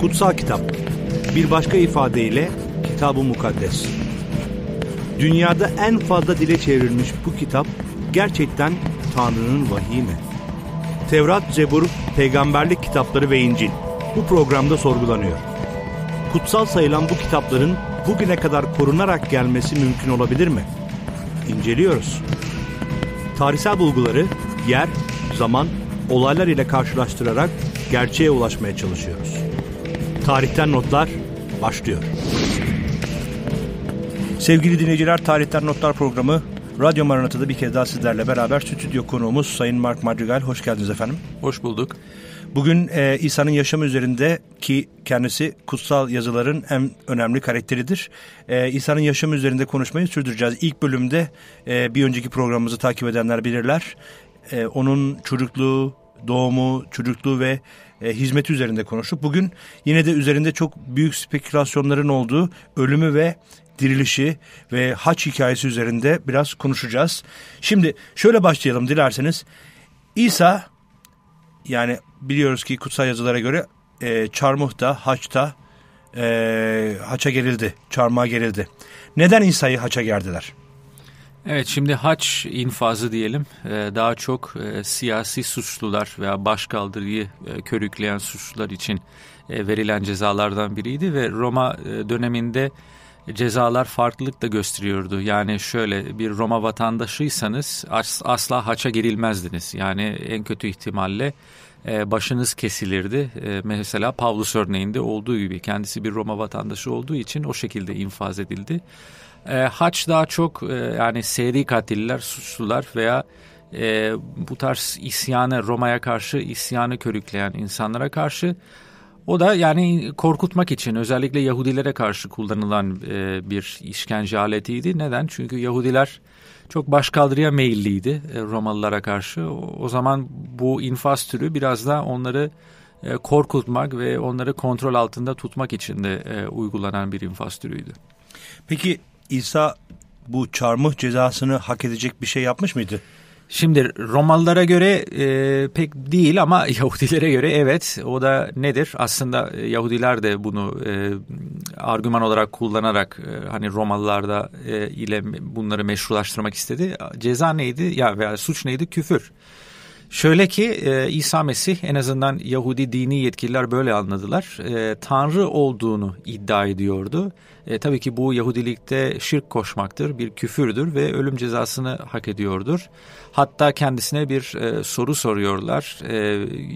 Kutsal kitap. Bir başka ifadeyle Kitab-ı Mukaddes. Dünyada en fazla dile çevrilmiş bu kitap gerçekten Tanrı'nın vahiy mi? Tevrat, Cebur, peygamberlik kitapları ve İncil bu programda sorgulanıyor. Kutsal sayılan bu kitapların bugüne kadar korunarak gelmesi mümkün olabilir mi? İnceliyoruz. Tarihsel bulguları yer, zaman, olaylar ile karşılaştırarak gerçeğe ulaşmaya çalışıyoruz. Tarihten Notlar başlıyor. Sevgili dinleyiciler, Tarihten Notlar programı Radyo Maranata'da bir kez daha sizlerle beraber stüdyo konuğumuz Sayın Mark Madrigal. Hoş geldiniz efendim. Hoş bulduk. Bugün e, İsa'nın yaşamı üzerinde ki kendisi kutsal yazıların en önemli karakteridir. E, İsa'nın yaşamı üzerinde konuşmayı sürdüreceğiz. İlk bölümde e, bir önceki programımızı takip edenler bilirler. E, onun çocukluğu, doğumu, çocukluğu ve e, hizmeti üzerinde konuştuk. Bugün yine de üzerinde çok büyük spekülasyonların olduğu ölümü ve dirilişi ve haç hikayesi üzerinde biraz konuşacağız. Şimdi şöyle başlayalım dilerseniz. İsa yani biliyoruz ki kutsal yazılara göre e, çarmıhta, haçta e, haça gerildi, çarmıha gerildi. Neden İsa'yı haça gerdiler? Evet şimdi haç infazı diyelim ee, daha çok e, siyasi suçlular veya başkaldırıyı e, körükleyen suçlular için e, verilen cezalardan biriydi ve Roma döneminde cezalar farklılık da gösteriyordu. Yani şöyle bir Roma vatandaşıysanız asla haça girilmezdiniz. Yani en kötü ihtimalle başınız kesilirdi. Mesela Pavlus örneğinde olduğu gibi kendisi bir Roma vatandaşı olduğu için o şekilde infaz edildi. E, haç daha çok e, yani seri katiller, suçlular veya e, bu tarz isyanı Roma'ya karşı isyanı körükleyen insanlara karşı o da yani korkutmak için özellikle Yahudilere karşı kullanılan e, bir işkence aletiydi. Neden? Çünkü Yahudiler çok başkaldırıya meyilliydi e, Romalılara karşı. O, o zaman bu infaz türü biraz da onları e, korkutmak ve onları kontrol altında tutmak için de e, uygulanan bir infaz türüydü. Peki İsa bu çarmıh cezasını hak edecek bir şey yapmış mıydı? Şimdi Romalılara göre e, pek değil ama Yahudilere göre evet. O da nedir? Aslında e, Yahudiler de bunu e, argüman olarak kullanarak e, hani Romalılarda e, ile bunları meşrulaştırmak istedi. Ceza neydi? Ya veya suç neydi? Küfür. Şöyle ki e, İsa Mesih en azından Yahudi dini yetkililer böyle anladılar. E, Tanrı olduğunu iddia ediyordu e, tabii ki bu Yahudilikte şirk koşmaktır, bir küfürdür ve ölüm cezasını hak ediyordur. Hatta kendisine bir e, soru soruyorlar e,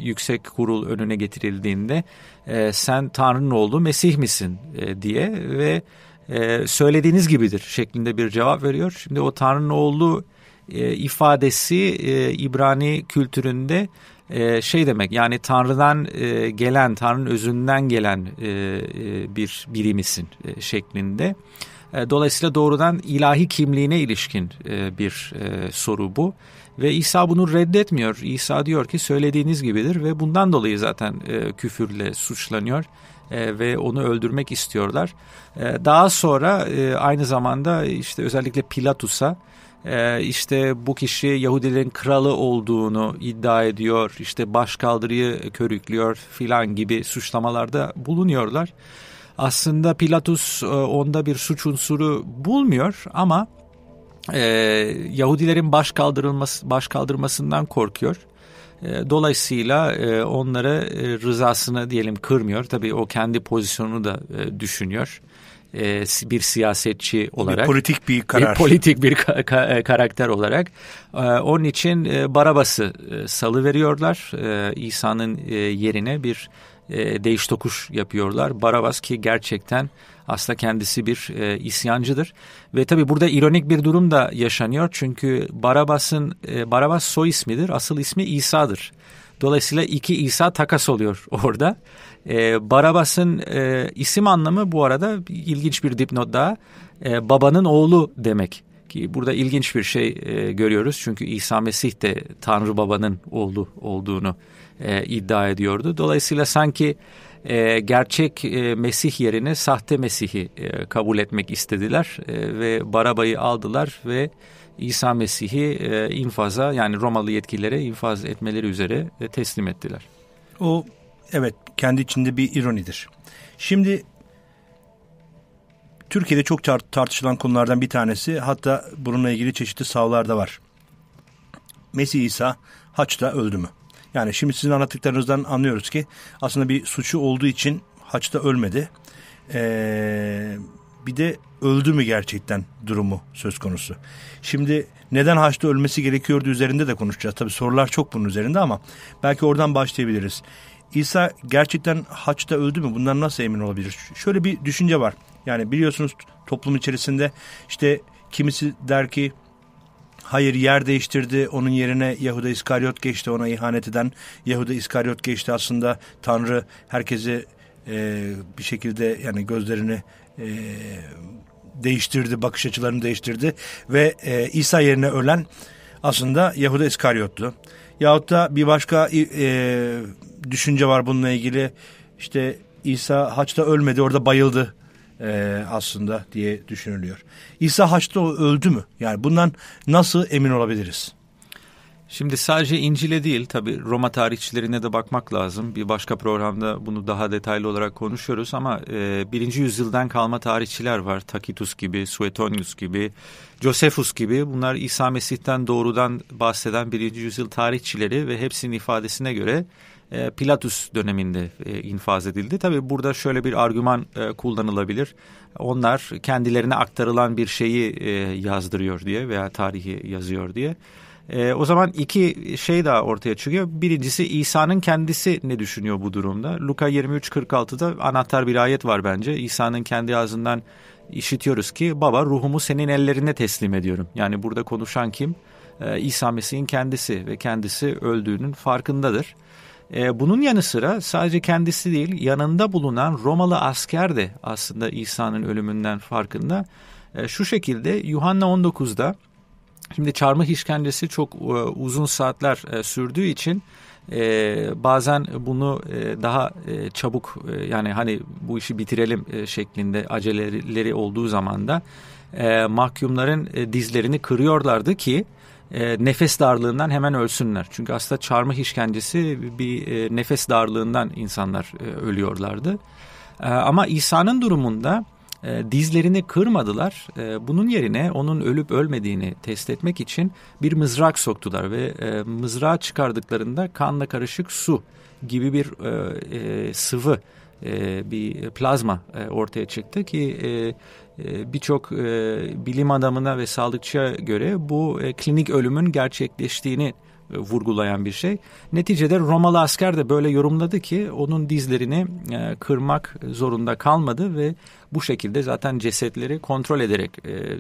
yüksek kurul önüne getirildiğinde e, sen Tanrı'nın oğlu Mesih misin e, diye ve e, söylediğiniz gibidir şeklinde bir cevap veriyor. Şimdi o Tanrı'nın oğlu e, ifadesi e, İbrani kültüründe ee, şey demek yani Tanrı'dan e, gelen, Tanrı'nın özünden gelen e, e, bir birimisin şeklinde. dolayısıyla doğrudan ilahi kimliğine ilişkin bir soru bu. Ve İsa bunu reddetmiyor. İsa diyor ki söylediğiniz gibidir ve bundan dolayı zaten küfürle suçlanıyor ve onu öldürmek istiyorlar. daha sonra aynı zamanda işte özellikle Pilatus'a e, işte bu kişi Yahudilerin kralı olduğunu iddia ediyor. İşte başkaldırıyı körüklüyor filan gibi suçlamalarda bulunuyorlar. Aslında Pilatus e, onda bir suç unsuru bulmuyor ama e, Yahudilerin baş başkaldırmasından korkuyor. E, dolayısıyla e, onlara rızasını diyelim kırmıyor. Tabii o kendi pozisyonunu da düşünüyor e, bir siyasetçi olarak. Bir politik bir karar. Bir politik bir ka- ka- e, karakter olarak. E, onun için e, Barabas'ı e, salıveriyorlar. E, İsa'nın e, yerine bir e, değiş tokuş yapıyorlar. Barabas ki gerçekten aslında kendisi bir e, isyancıdır. Ve tabii burada ironik bir durum da yaşanıyor. Çünkü Barabas'ın e, Barabas soy ismidir. Asıl ismi İsa'dır. Dolayısıyla iki İsa takas oluyor orada. E, Barabas'ın e, isim anlamı bu arada ilginç bir dipnot daha. E, babanın oğlu demek ki burada ilginç bir şey e, görüyoruz. Çünkü İsa Mesih de Tanrı Baba'nın oğlu olduğunu e, iddia ediyordu. Dolayısıyla sanki e, gerçek e, Mesih yerine sahte Mesih'i e, kabul etmek istediler e, ve Baraba'yı aldılar ve İsa Mesih'i e, infaza yani Romalı yetkililere infaz etmeleri üzere e, teslim ettiler. O evet kendi içinde bir ironidir. Şimdi Türkiye'de çok tartışılan konulardan bir tanesi hatta bununla ilgili çeşitli savlar da var. Mesih İsa haçta öldü mü? Yani şimdi sizin anlattıklarınızdan anlıyoruz ki aslında bir suçu olduğu için haçta ölmedi. Ee, bir de öldü mü gerçekten durumu söz konusu. Şimdi neden haçta ölmesi gerekiyordu üzerinde de konuşacağız. Tabii sorular çok bunun üzerinde ama belki oradan başlayabiliriz. İsa gerçekten haçta öldü mü? Bundan nasıl emin olabiliriz? Şöyle bir düşünce var. Yani biliyorsunuz toplum içerisinde işte kimisi der ki Hayır yer değiştirdi onun yerine Yahuda İskaryot geçti ona ihanet eden. Yahuda İskaryot geçti aslında Tanrı herkesi e, bir şekilde yani gözlerini e, değiştirdi, bakış açılarını değiştirdi. Ve e, İsa yerine ölen aslında Yahuda İskaryot'tu. Yahut da bir başka e, düşünce var bununla ilgili işte İsa haçta ölmedi orada bayıldı e, aslında diye düşünülüyor. İsa Haç'ta öldü mü? Yani bundan nasıl emin olabiliriz? Şimdi sadece İncil'e değil tabi Roma tarihçilerine de bakmak lazım. Bir başka programda bunu daha detaylı olarak konuşuyoruz ama e, birinci yüzyıldan kalma tarihçiler var. Tacitus gibi, Suetonius gibi, Josephus gibi bunlar İsa Mesih'ten doğrudan bahseden birinci yüzyıl tarihçileri ve hepsinin ifadesine göre e, Pilatus döneminde e, infaz edildi. Tabi burada şöyle bir argüman e, kullanılabilir. Onlar kendilerine aktarılan bir şeyi e, yazdırıyor diye veya tarihi yazıyor diye. E, o zaman iki şey daha ortaya çıkıyor. Birincisi İsa'nın kendisi ne düşünüyor bu durumda? Luka 23.46'da anahtar bir ayet var bence. İsa'nın kendi ağzından işitiyoruz ki baba ruhumu senin ellerine teslim ediyorum. Yani burada konuşan kim? E, İsa Mesih'in kendisi ve kendisi öldüğünün farkındadır. E, bunun yanı sıra sadece kendisi değil yanında bulunan Romalı asker de aslında İsa'nın ölümünden farkında. E, şu şekilde Yuhanna 19'da şimdi çarmıh işkencesi çok e, uzun saatler sürdüğü için bazen bunu daha çabuk yani hani bu işi bitirelim şeklinde aceleleri olduğu zaman da mahkumların dizlerini kırıyorlardı ki e, nefes darlığından hemen ölsünler. Çünkü aslında çarmıh işkencesi bir e, nefes darlığından insanlar e, ölüyorlardı. E, ama İsa'nın durumunda e, dizlerini kırmadılar. E, bunun yerine onun ölüp ölmediğini test etmek için bir mızrak soktular ve e, mızrağı çıkardıklarında kanla karışık su gibi bir e, e, sıvı e, bir plazma e, ortaya çıktı ki e, birçok bilim adamına ve sağlıkçıya göre bu klinik ölümün gerçekleştiğini vurgulayan bir şey. Neticede Romalı asker de böyle yorumladı ki onun dizlerini kırmak zorunda kalmadı ve bu şekilde zaten cesetleri kontrol ederek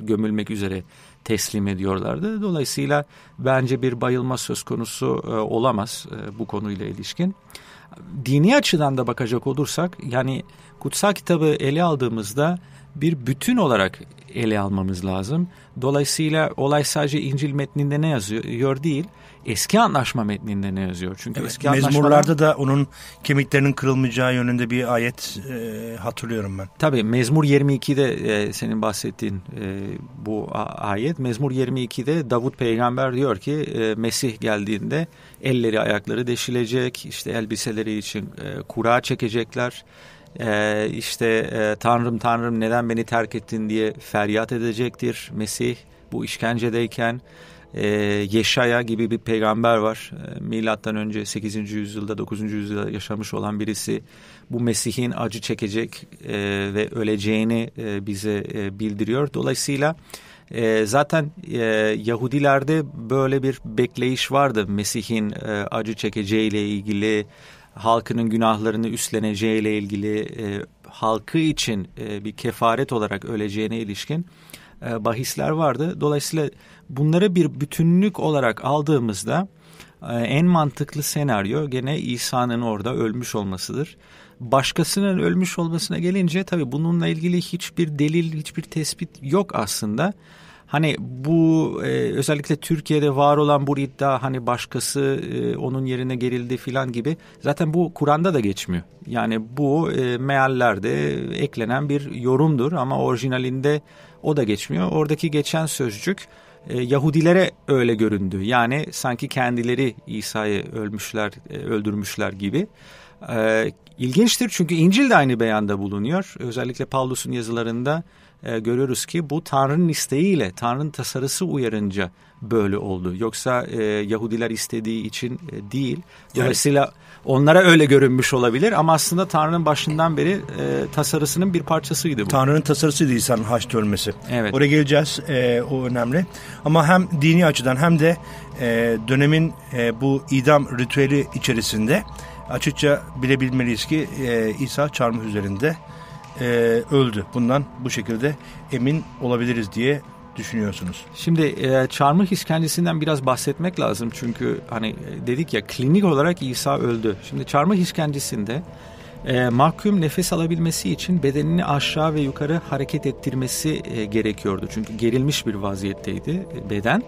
gömülmek üzere teslim ediyorlardı. Dolayısıyla bence bir bayılma söz konusu olamaz bu konuyla ilişkin dini açıdan da bakacak olursak yani kutsal kitabı ele aldığımızda bir bütün olarak ele almamız lazım. Dolayısıyla olay sadece İncil metninde ne yazıyor değil, eski anlaşma metninde ne yazıyor? Çünkü evet, eski mezmurlarda da onun kemiklerinin kırılmayacağı yönünde bir ayet e, hatırlıyorum ben. Tabii Mezmur 22'de e, senin bahsettiğin e, bu ayet Mezmur 22'de Davut peygamber diyor ki e, Mesih geldiğinde elleri ayakları deşilecek, işte elbiseleri için e, kura çekecekler. Ee, işte e, Tanrım Tanrım neden beni terk ettin diye feryat edecektir Mesih bu işkencedeyken e, Yeşaya gibi bir peygamber var. E, milattan önce 8. yüzyılda 9. yüzyılda yaşamış olan birisi bu Mesih'in acı çekecek e, ve öleceğini e, bize e, bildiriyor. Dolayısıyla e, e, zaten e, Yahudilerde böyle bir bekleyiş vardı Mesih'in e, acı ile ilgili, halkının günahlarını üstleneceği ile ilgili, e, halkı için e, bir kefaret olarak öleceğine ilişkin e, bahisler vardı. Dolayısıyla bunları bir bütünlük olarak aldığımızda e, en mantıklı senaryo gene İsa'nın orada ölmüş olmasıdır. Başkasının ölmüş olmasına gelince tabii bununla ilgili hiçbir delil, hiçbir tespit yok aslında. Hani bu e, özellikle Türkiye'de var olan bu iddia hani başkası e, onun yerine gerildi filan gibi zaten bu Kur'an'da da geçmiyor. Yani bu e, meallerde eklenen bir yorumdur ama orijinalinde o da geçmiyor. Oradaki geçen sözcük e, Yahudilere öyle göründü. Yani sanki kendileri İsa'yı ölmüşler, e, öldürmüşler gibi. E, ilginçtir çünkü İncil de aynı beyanda bulunuyor. Özellikle Pavlus'un yazılarında e, görüyoruz ki bu Tanrı'nın isteğiyle, Tanrı'nın tasarısı uyarınca böyle oldu. Yoksa e, Yahudiler istediği için e, değil. Dolayısıyla yani. onlara öyle görünmüş olabilir ama aslında Tanrı'nın başından beri e, tasarısının bir parçasıydı bu. Tanrı'nın tasarısıydı İsa'nın haçta ölmesi. Evet. Oraya geleceğiz, e, o önemli. Ama hem dini açıdan hem de e, dönemin e, bu idam ritüeli içerisinde... Açıkça bilebilmeliyiz ki e, İsa çarmıh üzerinde e, öldü. Bundan bu şekilde emin olabiliriz diye düşünüyorsunuz? Şimdi e, çarmıh iskendesinden biraz bahsetmek lazım. Çünkü hani dedik ya klinik olarak İsa öldü. Şimdi çarmıh iskendesinde e, mahkum nefes alabilmesi için bedenini aşağı ve yukarı hareket ettirmesi e, gerekiyordu. Çünkü gerilmiş bir vaziyetteydi e, beden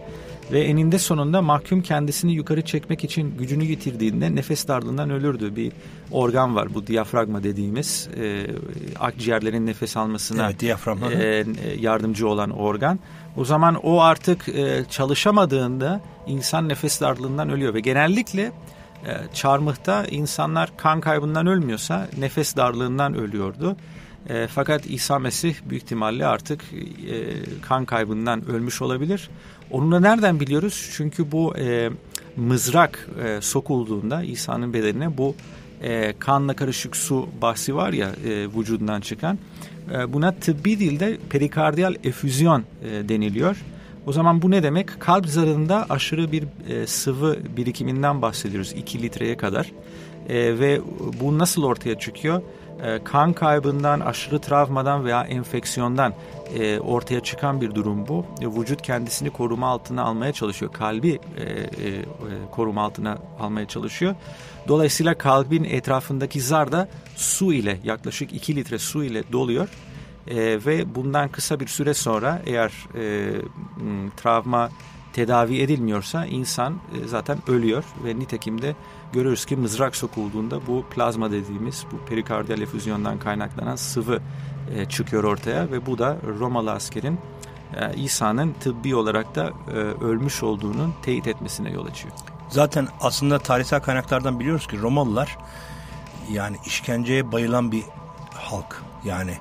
ve eninde sonunda mahkum kendisini yukarı çekmek için gücünü yitirdiğinde nefes darlığından ölürdü. Bir organ var bu diyafragma dediğimiz e, akciğerlerin nefes almasına evet, E, yardımcı olan organ. O zaman o artık e, çalışamadığında insan nefes darlığından ölüyor ve genellikle e, çarmıhta insanlar kan kaybından ölmüyorsa nefes darlığından ölüyordu. E, fakat İsa Mesih büyük ihtimalle artık e, kan kaybından ölmüş olabilir. Onu nereden biliyoruz? Çünkü bu e, mızrak e, sokulduğunda İsa'nın bedenine bu e, kanla karışık su bahsi var ya e, vücudundan çıkan. E, buna tıbbi dilde perikardiyal efüzyon e, deniliyor. O zaman bu ne demek? Kalp zarında aşırı bir e, sıvı birikiminden bahsediyoruz 2 litreye kadar. E, ve bu nasıl ortaya çıkıyor? E, kan kaybından, aşırı travmadan veya enfeksiyondan e, ortaya çıkan bir durum bu. E, vücut kendisini koruma altına almaya çalışıyor. Kalbi koruma altına almaya çalışıyor. Dolayısıyla kalbin etrafındaki zar da su ile yaklaşık 2 litre su ile doluyor. ve bundan kısa bir süre sonra eğer travma tedavi edilmiyorsa insan zaten ölüyor ve nitekim de görürüz ki mızrak sokulduğunda bu plazma dediğimiz bu perikardiyal efüzyondan kaynaklanan sıvı e, çıkıyor ortaya ve bu da Romalı askerin e, İsa'nın tıbbi olarak da e, ölmüş olduğunun teyit etmesine yol açıyor. Zaten aslında tarihsel kaynaklardan biliyoruz ki Romalılar yani işkenceye bayılan bir halk. Yani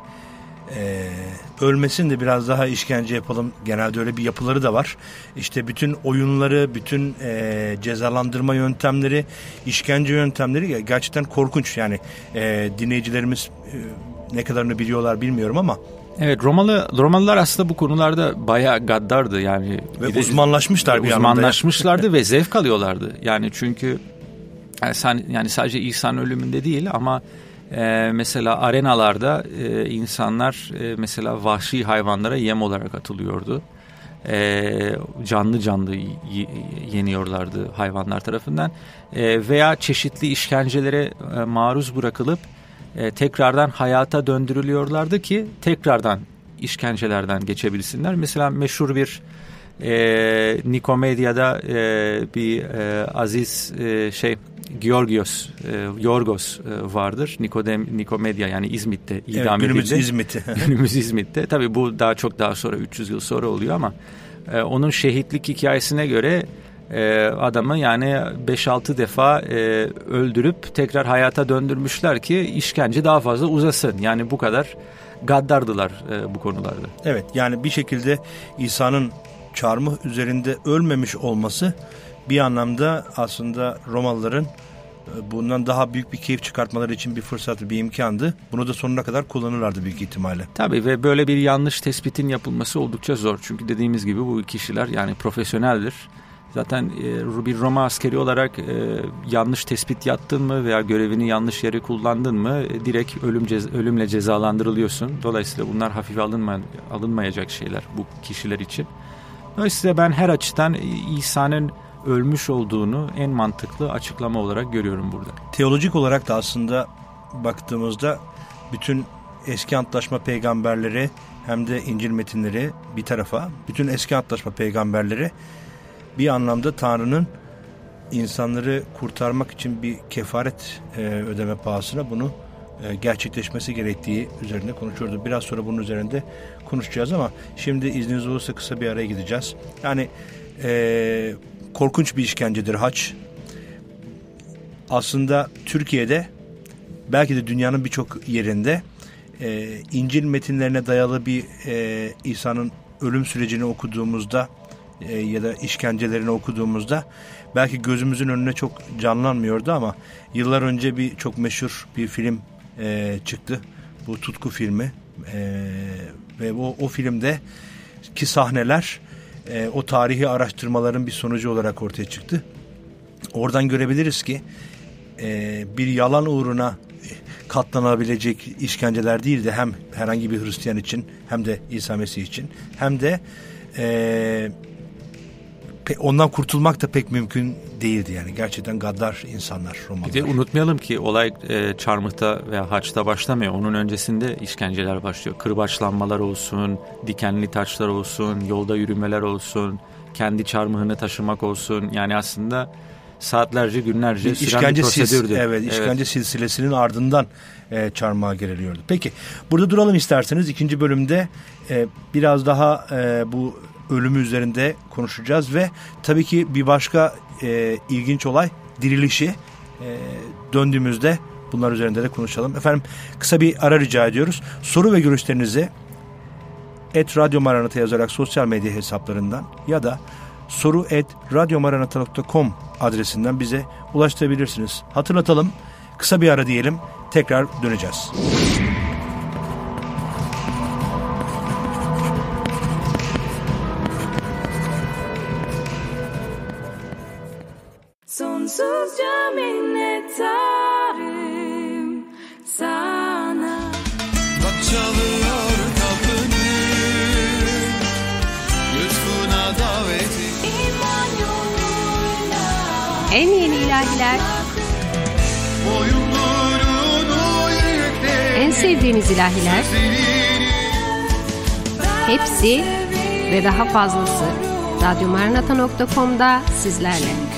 e, ee, ölmesin de biraz daha işkence yapalım. Genelde öyle bir yapıları da var. İşte bütün oyunları, bütün e, cezalandırma yöntemleri, işkence yöntemleri gerçekten korkunç. Yani e, dinleyicilerimiz e, ne kadarını biliyorlar bilmiyorum ama Evet Romalı Romalılar aslında bu konularda bayağı gaddardı yani. Ve de, uzmanlaşmışlar bir Uzmanlaşmışlardı ve zevk alıyorlardı. Yani çünkü yani, e, sen, yani sadece İsa'nın ölümünde değil ama e, mesela arenalarda e, insanlar e, mesela vahşi hayvanlara yem olarak atılıyordu. E, canlı canlı yeniyorlardı hayvanlar tarafından. E, veya çeşitli işkencelere e, maruz bırakılıp e, tekrardan hayata döndürülüyorlardı ki tekrardan işkencelerden geçebilsinler. Mesela meşhur bir e, ee, Nikomedya'da e, bir e, aziz e, şey Georgios e, Yorgos e, vardır. Nikodem Nikomedya yani İzmit'te idam evet, günümüz edildi. İzmit'te. günümüz İzmit'te. Tabii bu daha çok daha sonra 300 yıl sonra oluyor ama e, onun şehitlik hikayesine göre e, adamı yani 5-6 defa e, öldürüp tekrar hayata döndürmüşler ki işkence daha fazla uzasın. Yani bu kadar gaddardılar e, bu konularda. Evet yani bir şekilde İsa'nın çarmıh üzerinde ölmemiş olması bir anlamda aslında Romalıların e, bundan daha büyük bir keyif çıkartmaları için bir fırsat, bir imkandı. Bunu da sonuna kadar kullanırlardı büyük ihtimalle. Tabii ve böyle bir yanlış tespitin yapılması oldukça zor. Çünkü dediğimiz gibi bu kişiler yani profesyoneldir. Zaten e, bir Roma askeri olarak e, yanlış tespit yaptın mı veya görevini yanlış yere kullandın mı direkt ölüm cez ölümle cezalandırılıyorsun. Dolayısıyla bunlar hafife alınma alınmayacak şeyler bu kişiler için. Dolayısıyla ben her açıdan İsa'nın ölmüş olduğunu en mantıklı açıklama olarak görüyorum burada. Teolojik olarak da aslında baktığımızda bütün eski antlaşma peygamberleri hem de İncil metinleri bir tarafa bütün eski antlaşma peygamberleri bir anlamda Tanrı'nın insanları kurtarmak için bir kefaret e, ödeme pahasına bunu e, gerçekleşmesi gerektiği üzerinde konuşuyordu. Biraz sonra bunun üzerinde konuşacağız ama şimdi izniniz olursa kısa bir araya gideceğiz. Yani e, korkunç bir işkencedir haç. Aslında Türkiye'de belki de dünyanın birçok yerinde e, İncil metinlerine dayalı bir e, İsa'nın ölüm sürecini okuduğumuzda e, ya da işkencelerini okuduğumuzda belki gözümüzün önüne çok canlanmıyordu ama yıllar önce bir çok meşhur bir film e, çıktı. Bu tutku filmi e, ve o, o filmde ki sahneler e, o tarihi araştırmaların bir sonucu olarak ortaya çıktı. Oradan görebiliriz ki e, bir yalan uğruna katlanabilecek işkenceler değil de hem herhangi bir Hristiyan için hem de İsa Mesih için hem de e, ondan kurtulmak da pek mümkün değildi yani. Gerçekten gaddar insanlar Romalılar. Bir de unutmayalım ki olay e, Çarmıh'ta veya Haç'ta başlamıyor. Onun öncesinde işkenceler başlıyor. Kırbaçlanmalar olsun, dikenli taşlar olsun, yolda yürümeler olsun, kendi çarmıhını taşımak olsun. Yani aslında saatlerce günlerce bir süren işkence bir prosedürdü. Evet, işkence evet. silsilesinin ardından e, çarmıha geriliyordu. Peki burada duralım isterseniz. ikinci bölümde e, biraz daha e, bu ölümü üzerinde konuşacağız ve tabii ki bir başka e, ilginç olay dirilişi e, döndüğümüzde bunlar üzerinde de konuşalım. Efendim kısa bir ara rica ediyoruz. Soru ve görüşlerinizi et radyo maranata yazarak sosyal medya hesaplarından ya da soru et radyomaranata.com adresinden bize ulaştırabilirsiniz. Hatırlatalım kısa bir ara diyelim tekrar döneceğiz. sonsuzca minnettarım sana. Bak çalıyor kapını, lütfuna davetim. En yeni ilahiler, en sevdiğiniz ilahiler, hepsi ve daha fazlası radyomaranata.com'da sizlerle.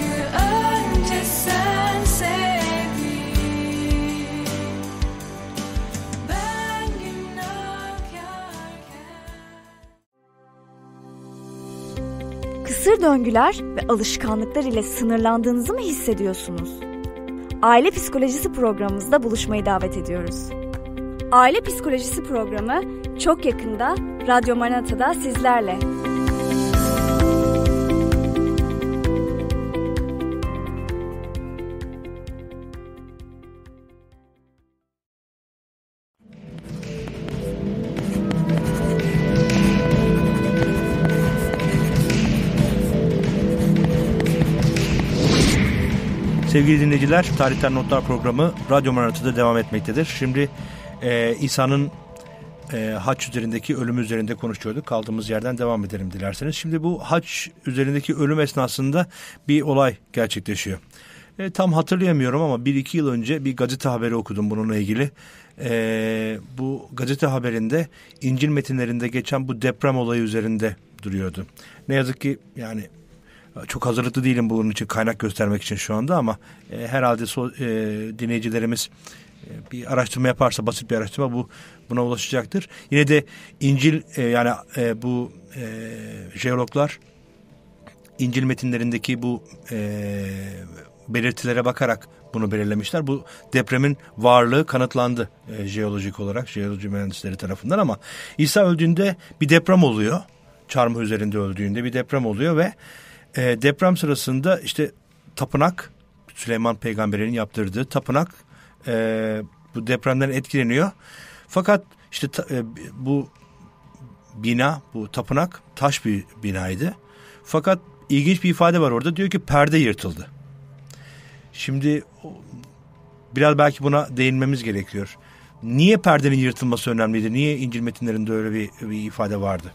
Aşırı döngüler ve alışkanlıklar ile sınırlandığınızı mı hissediyorsunuz? Aile Psikolojisi programımızda buluşmayı davet ediyoruz. Aile Psikolojisi programı çok yakında Radyo Manata'da sizlerle. Sevgili dinleyiciler, Tarihten Notlar programı Radyo Maratı'da devam etmektedir. Şimdi e, İsa'nın e, haç üzerindeki ölümü üzerinde konuşuyorduk. Kaldığımız yerden devam edelim dilerseniz. Şimdi bu haç üzerindeki ölüm esnasında bir olay gerçekleşiyor. E, tam hatırlayamıyorum ama bir iki yıl önce bir gazete haberi okudum bununla ilgili. E, bu gazete haberinde İncil metinlerinde geçen bu deprem olayı üzerinde duruyordu. Ne yazık ki yani çok hazırlıklı değilim bunun için kaynak göstermek için şu anda ama e, herhalde so, e, dinleyicilerimiz e, bir araştırma yaparsa basit bir araştırma bu buna ulaşacaktır. Yine de İncil e, yani e, bu e, jeologlar İncil metinlerindeki bu e, belirtilere bakarak bunu belirlemişler. Bu depremin varlığı kanıtlandı e, jeolojik olarak jeoloji mühendisleri tarafından ama İsa öldüğünde bir deprem oluyor. Çarmıh üzerinde öldüğünde bir deprem oluyor ve e, deprem sırasında işte tapınak Süleyman peygamberin yaptırdığı tapınak e, bu depremden etkileniyor. Fakat işte ta, e, bu bina bu tapınak taş bir binaydı. Fakat ilginç bir ifade var orada diyor ki perde yırtıldı. Şimdi biraz belki buna değinmemiz gerekiyor. Niye perdenin yırtılması önemliydi? Niye İncil metinlerinde öyle bir, bir ifade vardı?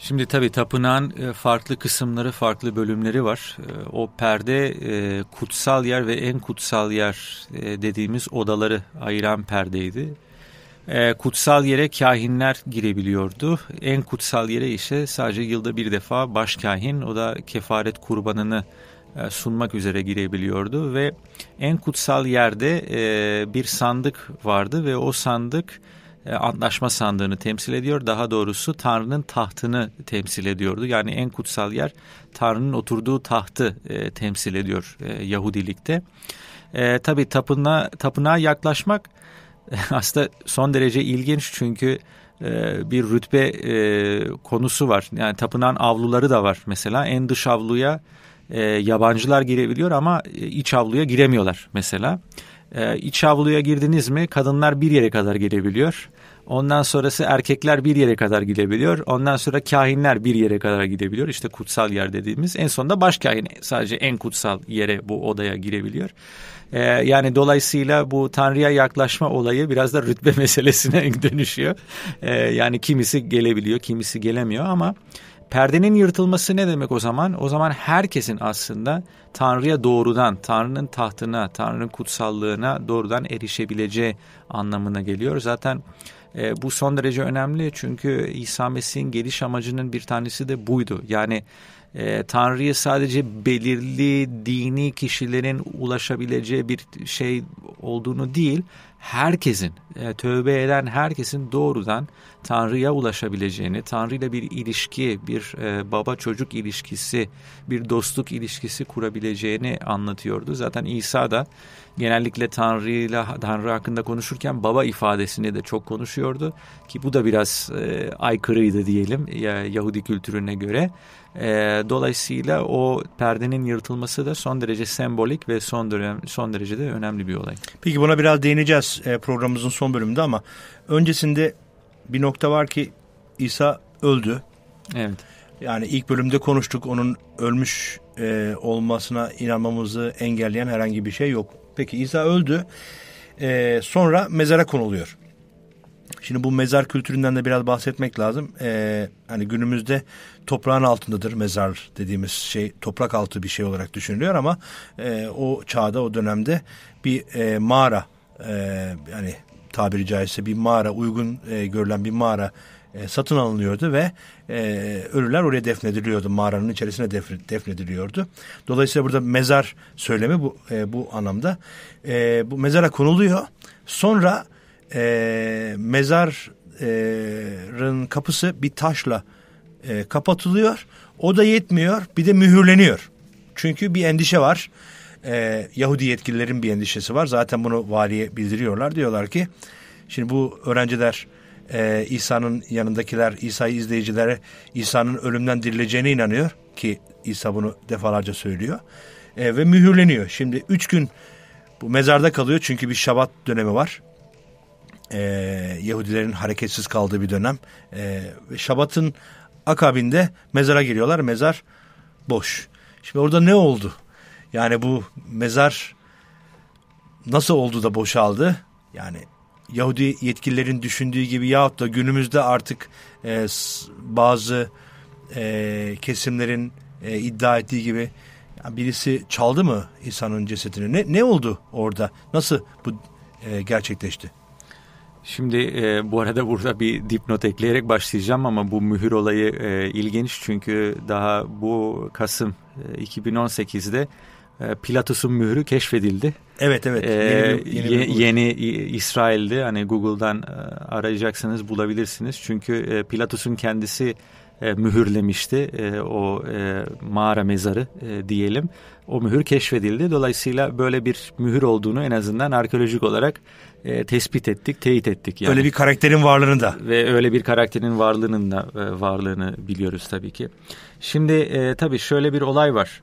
Şimdi tabii tapınağın e, farklı kısımları, farklı bölümleri var. E, o perde e, kutsal yer ve en kutsal yer dediğimiz odaları ayıran perdeydi. Kutsal yere kahinler girebiliyordu. En kutsal yere ise sadece yılda bir defa baş kahin, o da kefaret kurbanını sunmak üzere girebiliyordu. Ve en kutsal yerde bir sandık vardı ve o sandık e, antlaşma sandığını temsil ediyor. Daha doğrusu Tanrı'nın tahtını temsil ediyordu. Yani en kutsal yer Tanrı'nın oturduğu tahtı e, temsil ediyor e, Yahudilikte. E, tabii tapına, tapınağa yaklaşmak aslında son derece ilginç çünkü e, bir rütbe e, konusu var. Yani tapınağın avluları da var mesela. En dış avluya yabancılar girebiliyor ama iç avluya giremiyorlar mesela. E, iç havluya girdiniz mi kadınlar bir yere kadar gelebiliyor. Ondan sonrası erkekler bir yere kadar gidebiliyor. Ondan sonra kahinler bir yere kadar gidebiliyor. İşte kutsal yer dediğimiz. En sonunda baş kahin sadece en kutsal yere bu odaya girebiliyor. Ee, yani dolayısıyla bu Tanrı'ya yaklaşma olayı biraz da rütbe meselesine dönüşüyor. Ee, yani kimisi gelebiliyor, kimisi gelemiyor ama Perdenin yırtılması ne demek o zaman? O zaman herkesin aslında Tanrı'ya doğrudan, Tanrı'nın tahtına, Tanrı'nın kutsallığına doğrudan erişebileceği anlamına geliyor. Zaten e, bu son derece önemli çünkü İsa Mesih'in geliş amacının bir tanesi de buydu. Yani e, Tanrı'ya sadece belirli dini kişilerin ulaşabileceği bir şey olduğunu değil, herkesin, e, tövbe eden herkesin doğrudan Tanrı'ya ulaşabileceğini, Tanrı'yla bir ilişki, bir e, baba-çocuk ilişkisi, bir dostluk ilişkisi kurabileceğini anlatıyordu. Zaten İsa da genellikle Tanrı'yla Tanrı hakkında konuşurken baba ifadesini de çok konuşuyordu ki bu da biraz e, aykırıydı diyelim ya, Yahudi kültürüne göre. E, dolayısıyla o perdenin yırtılması da son derece sembolik ve son dönem son derecede önemli bir olay. Peki buna biraz değineceğiz e, programımızın son bölümünde ama öncesinde bir nokta var ki İsa öldü. Evet. Yani ilk bölümde konuştuk onun ölmüş e, olmasına inanmamızı engelleyen herhangi bir şey yok. Peki İsa öldü. E, sonra mezara konuluyor. Şimdi bu mezar kültüründen de biraz bahsetmek lazım. Ee, hani günümüzde toprağın altındadır mezar dediğimiz şey toprak altı bir şey olarak düşünülüyor ama e, o çağda o dönemde bir e, mağara e, yani tabiri caizse bir mağara uygun e, görülen bir mağara e, satın alınıyordu ve e, ölüler oraya defnediliyordu. Mağaranın içerisine def, defnediliyordu. Dolayısıyla burada mezar söylemi bu, e, bu anlamda. E, bu mezara konuluyor. Sonra e, mezarın kapısı bir taşla e, kapatılıyor. O da yetmiyor. Bir de mühürleniyor. Çünkü bir endişe var e, Yahudi yetkililerin bir endişesi var. Zaten bunu valiye bildiriyorlar. Diyorlar ki şimdi bu öğrenciler e, İsa'nın yanındakiler İsa'yı izleyicilere İsa'nın ölümden dirileceğine inanıyor ki İsa bunu defalarca söylüyor. E, ve mühürleniyor. Şimdi üç gün bu mezarda kalıyor çünkü bir şabat dönemi var. E, Yahudilerin hareketsiz kaldığı bir dönem. E, şabatın akabinde mezara giriyorlar. Mezar boş. Şimdi orada ne oldu? Yani bu mezar nasıl oldu da boşaldı? Yani Yahudi yetkililerin düşündüğü gibi yahut da günümüzde artık e, bazı e, kesimlerin e, iddia ettiği gibi ya birisi çaldı mı İsa'nın cesedini? Ne, ne oldu orada? Nasıl bu e, gerçekleşti? Şimdi e, bu arada burada bir dipnot ekleyerek başlayacağım ama bu mühür olayı e, ilginç çünkü daha bu Kasım 2018'de ee, e, Pilatus'un mührü keşfedildi. Evet evet. Ee, yeni, yeni, yeni İsrail'de hani Google'dan e, arayacaksanız bulabilirsiniz. Çünkü e, Pilatus'un kendisi mühürlemişti o mağara mezarı diyelim. O mühür keşfedildi. Dolayısıyla böyle bir mühür olduğunu en azından arkeolojik olarak tespit ettik, teyit ettik. Yani. Öyle bir karakterin varlığını da. Ve öyle bir karakterin varlığının da varlığını biliyoruz tabii ki. Şimdi tabii şöyle bir olay var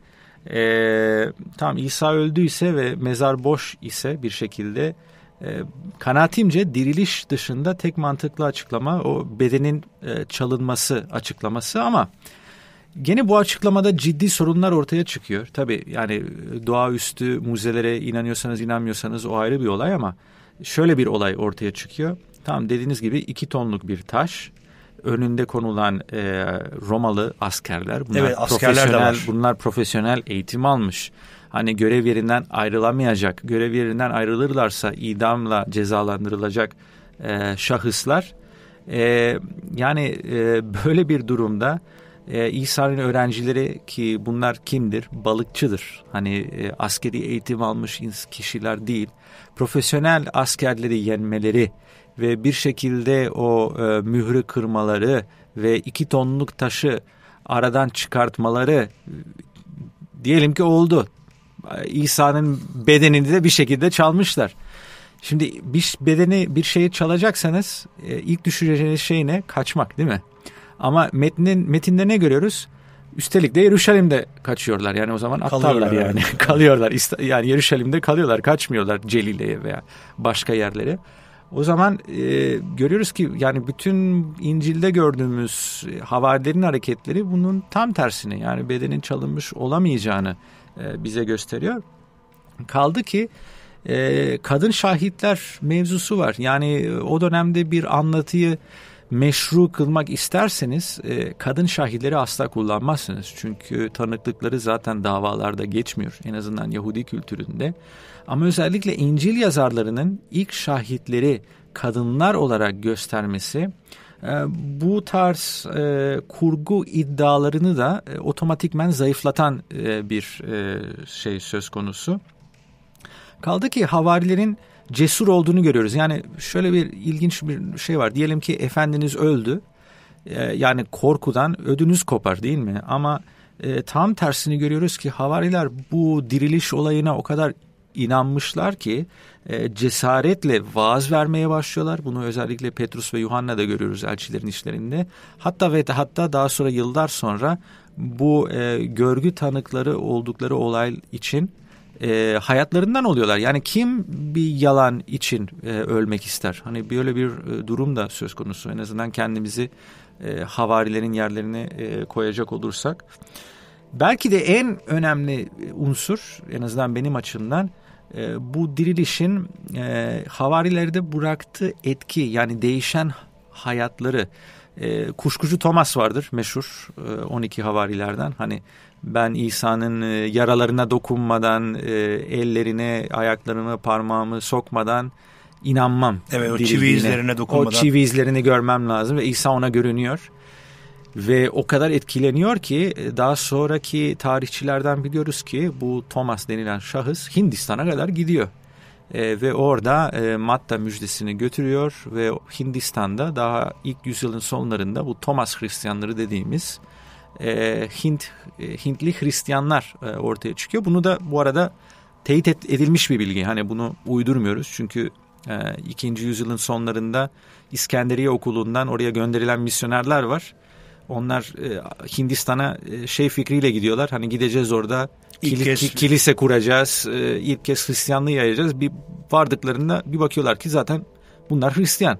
e, ee, tam İsa öldüyse ve mezar boş ise bir şekilde e, kanaatimce diriliş dışında tek mantıklı açıklama o bedenin e, çalınması açıklaması ama gene bu açıklamada ciddi sorunlar ortaya çıkıyor. tabi yani e, doğaüstü muzelere inanıyorsanız inanmıyorsanız o ayrı bir olay ama şöyle bir olay ortaya çıkıyor. Tam dediğiniz gibi iki tonluk bir taş önünde konulan e, Romalı askerler. Bunlar evet, askerler de var. Bunlar profesyonel eğitim almış. Hani görev yerinden ayrılamayacak, görev yerinden ayrılırlarsa idamla cezalandırılacak e, şahıslar. E, yani e, böyle bir durumda e, İsa'nın öğrencileri ki bunlar kimdir? Balıkçıdır. Hani e, askeri eğitim almış kişiler değil. Profesyonel askerleri yenmeleri ve bir şekilde o e, mührü kırmaları ve iki tonluk taşı aradan çıkartmaları diyelim ki oldu. İsa'nın bedenini de bir şekilde çalmışlar. Şimdi bir bedeni bir şeyi çalacaksanız e, ilk düşeceğiniz şey ne? Kaçmak değil mi? Ama metnin metinde ne görüyoruz? Üstelik de Yeruşalim'de kaçıyorlar. Yani o zaman atlarlar yani. yani. kalıyorlar. Yani Yeruşalim'de kalıyorlar. Kaçmıyorlar Celile'ye veya başka yerlere. O zaman e, görüyoruz ki yani bütün İncil'de gördüğümüz e, havarilerin hareketleri bunun tam tersini yani bedenin çalınmış olamayacağını e, bize gösteriyor. Kaldı ki e, kadın şahitler mevzusu var. Yani e, o dönemde bir anlatıyı meşru kılmak isterseniz e, kadın şahitleri asla kullanmazsınız. Çünkü tanıklıkları zaten davalarda geçmiyor en azından Yahudi kültüründe. Ama özellikle İncil yazarlarının ilk şahitleri kadınlar olarak göstermesi e, bu tarz e, kurgu iddialarını da e, otomatikmen zayıflatan e, bir e, şey söz konusu. Kaldı ki havarilerin cesur olduğunu görüyoruz. Yani şöyle bir ilginç bir şey var. Diyelim ki efendiniz öldü. E, yani korkudan ödünüz kopar değil mi? Ama e, tam tersini görüyoruz ki havariler bu diriliş olayına o kadar inanmışlar ki e, cesaretle vaaz vermeye başlıyorlar. Bunu özellikle Petrus ve Yuhanna da görüyoruz elçilerin işlerinde. Hatta ve hatta daha sonra yıllar sonra bu e, görgü tanıkları oldukları olay için e, hayatlarından oluyorlar. Yani kim bir yalan için e, ölmek ister? Hani böyle bir e, durum da söz konusu. En azından kendimizi e, havarilerin yerlerine e, koyacak olursak. Belki de en önemli e, unsur en azından benim açımdan e, bu dirilişin e, havarilerde bıraktığı etki yani değişen hayatları e, kuşkucu Thomas vardır meşhur e, 12 havarilerden. Hani ben İsa'nın e, yaralarına dokunmadan, e, ellerine, ayaklarımı, parmağımı sokmadan inanmam. Evet o çivi izlerine dokunmadan. O çivi izlerini görmem lazım ve İsa ona görünüyor. Ve o kadar etkileniyor ki e, daha sonraki tarihçilerden biliyoruz ki bu Thomas denilen şahıs Hindistan'a kadar gidiyor. E, ve orada e, matta müjdesini götürüyor ve Hindistan'da daha ilk yüzyılın sonlarında bu Thomas Hristiyanları dediğimiz e, Hint e, Hintli Hristiyanlar e, ortaya çıkıyor. Bunu da bu arada teyit et, edilmiş bir bilgi. Hani bunu uydurmuyoruz çünkü e, ikinci yüzyılın sonlarında İskenderiye okulundan oraya gönderilen misyonerler var. Onlar e, Hindistan'a e, şey fikriyle gidiyorlar. Hani gideceğiz orada İlk kez, kilise kuracağız, e, ilk kez Hristiyanlığı yayacağız. Bir vardıklarında bir bakıyorlar ki zaten bunlar Hristiyan.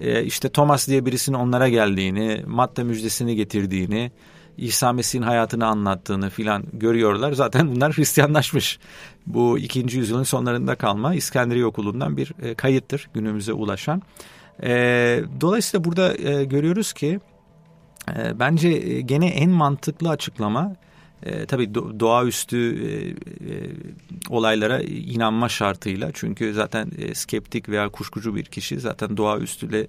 E, işte Thomas diye birisinin onlara geldiğini, Matta müjdesini getirdiğini, İsa Mesih'in hayatını anlattığını filan görüyorlar. Zaten bunlar Hristiyanlaşmış. Bu ikinci yüzyılın sonlarında kalma İskenderiye Okulu'ndan bir e, kayıttır günümüze ulaşan. dolayısıyla burada görüyoruz ki bence gene en mantıklı açıklama e, tabii doğaüstü e, e, olaylara inanma şartıyla çünkü zaten e, skeptik veya kuşkucu bir kişi zaten doğaüstüyle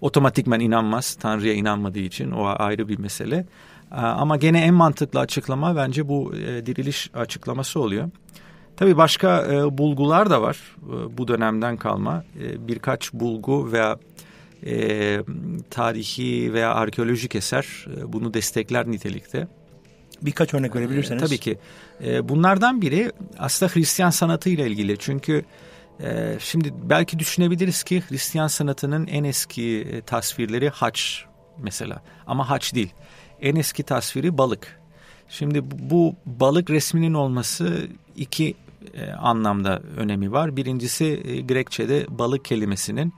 otomatikmen inanmaz. Tanrı'ya inanmadığı için o ayrı bir mesele. E, ama gene en mantıklı açıklama bence bu e, diriliş açıklaması oluyor. Tabii başka e, bulgular da var e, bu dönemden kalma. E, birkaç bulgu veya e, tarihi veya arkeolojik eser e, bunu destekler nitelikte. Birkaç örnek ee, verebilirseniz. Tabii ki. Ee, bunlardan biri aslında Hristiyan sanatı ile ilgili. Çünkü e, şimdi belki düşünebiliriz ki Hristiyan sanatının en eski e, tasvirleri haç mesela. Ama haç değil. En eski tasviri balık. Şimdi bu balık resminin olması iki e, anlamda önemi var. Birincisi Grekçe'de balık kelimesinin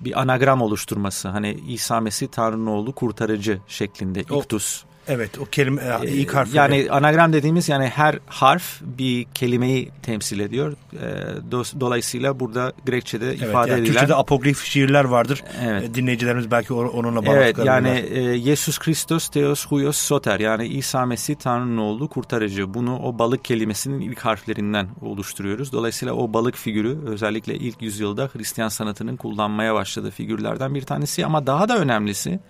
bir anagram oluşturması. Hani İsa Mesih Tanrı'nın oğlu kurtarıcı şeklinde İktus. Evet o kelime e, ee, ilk harf, Yani evet. anagram dediğimiz yani her harf bir kelimeyi temsil ediyor. Ee, dolayısıyla burada Grekçe'de evet, ifade yani edilen. Türkçe'de apoglif şiirler vardır. Evet. E, dinleyicilerimiz belki onunla bağlı Evet yani e, Christos Theos Huyos Soter yani İsa Mesih Tanrı'nın oğlu kurtarıcı. Bunu o balık kelimesinin ilk harflerinden oluşturuyoruz. Dolayısıyla o balık figürü özellikle ilk yüzyılda Hristiyan sanatının kullanmaya başladığı figürlerden bir tanesi ama daha da önemlisi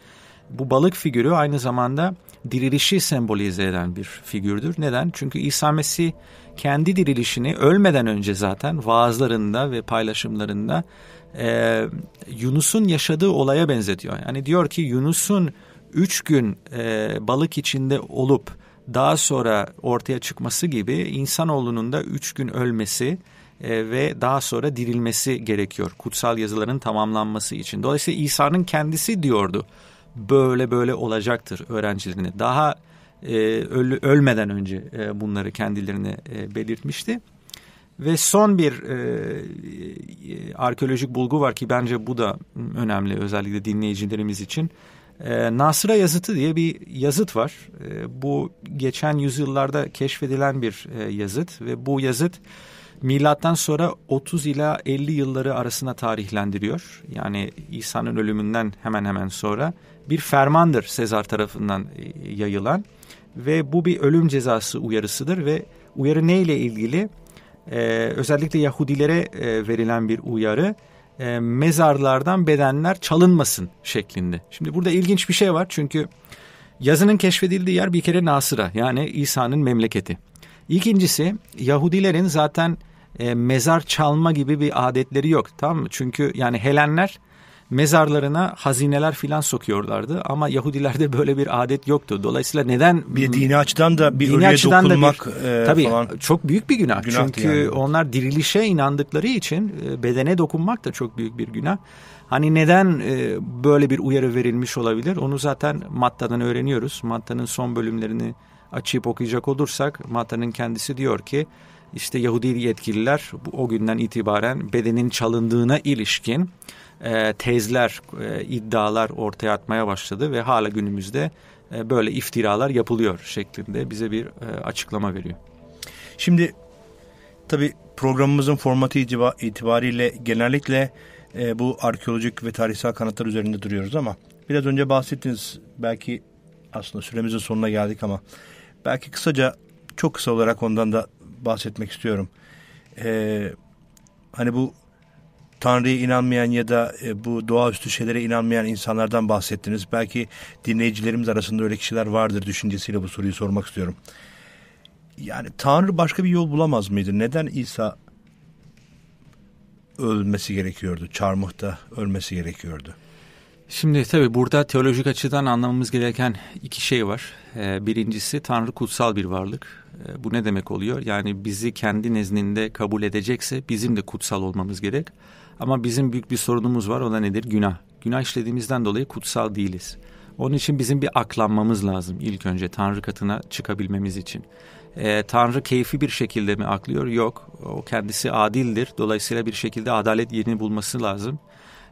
bu balık figürü aynı zamanda dirilişi sembolize eden bir figürdür. Neden? Çünkü İsa Mesih kendi dirilişini ölmeden önce zaten vaazlarında ve paylaşımlarında e, Yunus'un yaşadığı olaya benzetiyor. Yani diyor ki Yunus'un üç gün e, balık içinde olup daha sonra ortaya çıkması gibi insanoğlunun da üç gün ölmesi e, ve daha sonra dirilmesi gerekiyor kutsal yazıların tamamlanması için. Dolayısıyla İsa'nın kendisi diyordu böyle böyle olacaktır öğrencilerini. Daha e, öl, ölmeden önce e, bunları kendilerine e, belirtmişti. Ve son bir e, e, arkeolojik bulgu var ki bence bu da önemli özellikle dinleyicilerimiz için. E, Nasıra yazıtı diye bir yazıt var. E, bu geçen yüzyıllarda keşfedilen bir e, yazıt ve bu yazıt milattan sonra 30 ila 50 yılları arasına tarihlendiriyor. Yani İsa'nın ölümünden hemen hemen sonra bir fermandır Sezar tarafından e, yayılan ve bu bir ölüm cezası uyarısıdır ve uyarı ne ile ilgili? Ee, özellikle Yahudilere e, verilen bir uyarı e, mezarlardan bedenler çalınmasın şeklinde. Şimdi burada ilginç bir şey var çünkü yazının keşfedildiği yer bir kere Nasıra yani İsa'nın memleketi. İkincisi Yahudilerin zaten e, mezar çalma gibi bir adetleri yok tamam mı? Çünkü yani Helenler mezarlarına hazineler filan sokuyorlardı ama Yahudilerde böyle bir adet yoktu. Dolayısıyla neden bir dini açıdan da bir dini açıdan dokunmak da bir, şey. e, tabii falan çok büyük bir günah. günah Çünkü yani. onlar dirilişe inandıkları için e, bedene dokunmak da çok büyük bir günah. Hani neden e, böyle bir uyarı verilmiş olabilir? Onu zaten Matta'dan öğreniyoruz. Matta'nın son bölümlerini açıp okuyacak olursak Matta'nın kendisi diyor ki işte Yahudi yetkililer o günden itibaren bedenin çalındığına ilişkin e, tezler, e, iddialar ortaya atmaya başladı ve hala günümüzde e, böyle iftiralar yapılıyor şeklinde bize bir e, açıklama veriyor. Şimdi tabi programımızın formatı itibariyle genellikle e, bu arkeolojik ve tarihsel kanıtlar üzerinde duruyoruz ama biraz önce bahsettiniz belki aslında süremizin sonuna geldik ama belki kısaca çok kısa olarak ondan da bahsetmek istiyorum. Ee, hani bu Tanrı'ya inanmayan ya da e, bu doğaüstü şeylere inanmayan insanlardan bahsettiniz. Belki dinleyicilerimiz arasında öyle kişiler vardır düşüncesiyle bu soruyu sormak istiyorum. Yani Tanrı başka bir yol bulamaz mıydı? Neden İsa ölmesi gerekiyordu? Çarmıhta ölmesi gerekiyordu. Şimdi tabii burada teolojik açıdan anlamamız gereken iki şey var. E, birincisi Tanrı kutsal bir varlık. E, bu ne demek oluyor? Yani bizi kendi nezdinde kabul edecekse bizim de kutsal olmamız gerek. Ama bizim büyük bir sorunumuz var o da nedir? Günah. Günah işlediğimizden dolayı kutsal değiliz. Onun için bizim bir aklanmamız lazım ilk önce Tanrı katına çıkabilmemiz için. Ee, Tanrı keyfi bir şekilde mi aklıyor? Yok. O kendisi adildir. Dolayısıyla bir şekilde adalet yerini bulması lazım.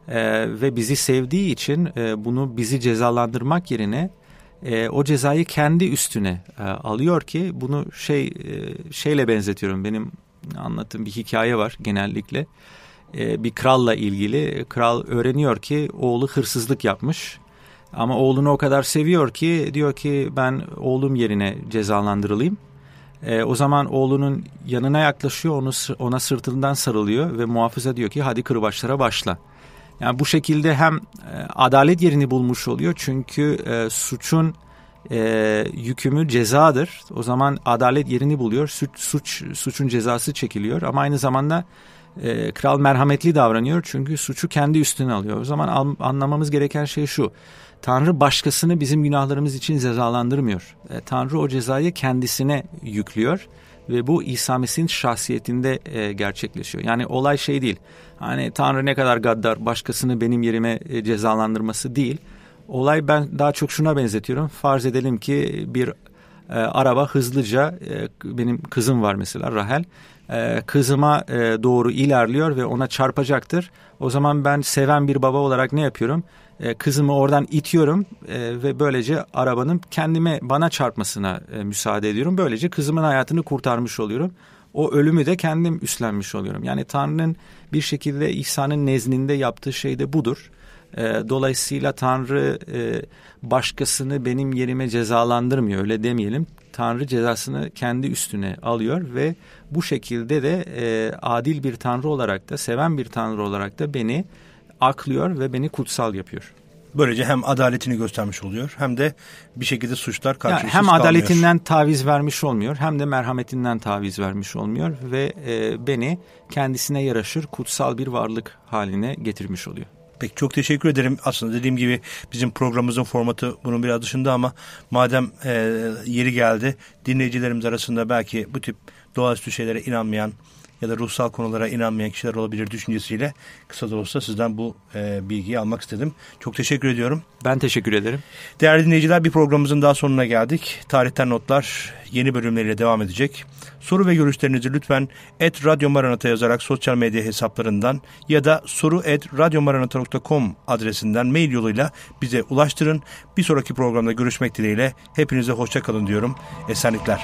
Ee, ve bizi sevdiği için e, bunu bizi cezalandırmak yerine e, o cezayı kendi üstüne e, alıyor ki bunu şey e, şeyle benzetiyorum. Benim anlattığım bir hikaye var genellikle. E, bir kralla ilgili. Kral öğreniyor ki oğlu hırsızlık yapmış. Ama oğlunu o kadar seviyor ki diyor ki ben oğlum yerine cezalandırılayım. E, o zaman oğlunun yanına yaklaşıyor, onu ona sırtından sarılıyor ve muhafıza diyor ki hadi kırbaçlara başla. Yani bu şekilde hem e, adalet yerini bulmuş oluyor çünkü e, suçun e, yükümü cezadır. O zaman adalet yerini buluyor, suç, suç suçun cezası çekiliyor ama aynı zamanda e, kral merhametli davranıyor çünkü suçu kendi üstüne alıyor. O zaman al, anlamamız gereken şey şu. Tanrı başkasını bizim günahlarımız için cezalandırmıyor. E, Tanrı o cezayı kendisine yüklüyor ve bu İsa Mesih'in şahsiyetinde e, gerçekleşiyor. Yani olay şey değil. Hani Tanrı ne kadar gaddar başkasını benim yerime e, cezalandırması değil. Olay ben daha çok şuna benzetiyorum. Farz edelim ki bir e, araba hızlıca e, benim kızım var mesela Rahel e, kızıma e, doğru ilerliyor ve ona çarpacaktır. O zaman ben seven bir baba olarak ne yapıyorum? E, kızımı oradan itiyorum ve böylece arabanın kendime bana çarpmasına müsaade ediyorum. Böylece kızımın hayatını kurtarmış oluyorum. O ölümü de kendim üstlenmiş oluyorum. Yani Tanrı'nın bir şekilde ihsanın nezninde yaptığı şey de budur. dolayısıyla Tanrı başkasını benim yerime cezalandırmıyor öyle demeyelim. Tanrı cezasını kendi üstüne alıyor ve bu şekilde de e, adil bir Tanrı olarak da seven bir Tanrı olarak da beni aklıyor ve beni kutsal yapıyor. Böylece hem adaletini göstermiş oluyor hem de bir şekilde suçlar karşılıksız yani Hem kalmıyor. adaletinden taviz vermiş olmuyor hem de merhametinden taviz vermiş olmuyor ve e, beni kendisine yaraşır kutsal bir varlık haline getirmiş oluyor. Peki çok teşekkür ederim. Aslında dediğim gibi bizim programımızın formatı bunun biraz dışında ama madem e, yeri geldi dinleyicilerimiz arasında belki bu tip doğaüstü şeylere inanmayan ya da ruhsal konulara inanmayan kişiler olabilir düşüncesiyle kısa da olsa sizden bu e, bilgiyi almak istedim. Çok teşekkür ediyorum. Ben teşekkür ederim. Değerli dinleyiciler bir programımızın daha sonuna geldik. Tarihten Notlar yeni bölümleriyle devam edecek. Soru ve görüşlerinizi lütfen et Radyo yazarak sosyal medya hesaplarından ya da soru et radyomaranata.com adresinden mail yoluyla bize ulaştırın. Bir sonraki programda görüşmek dileğiyle hepinize hoşçakalın diyorum. Esenlikler.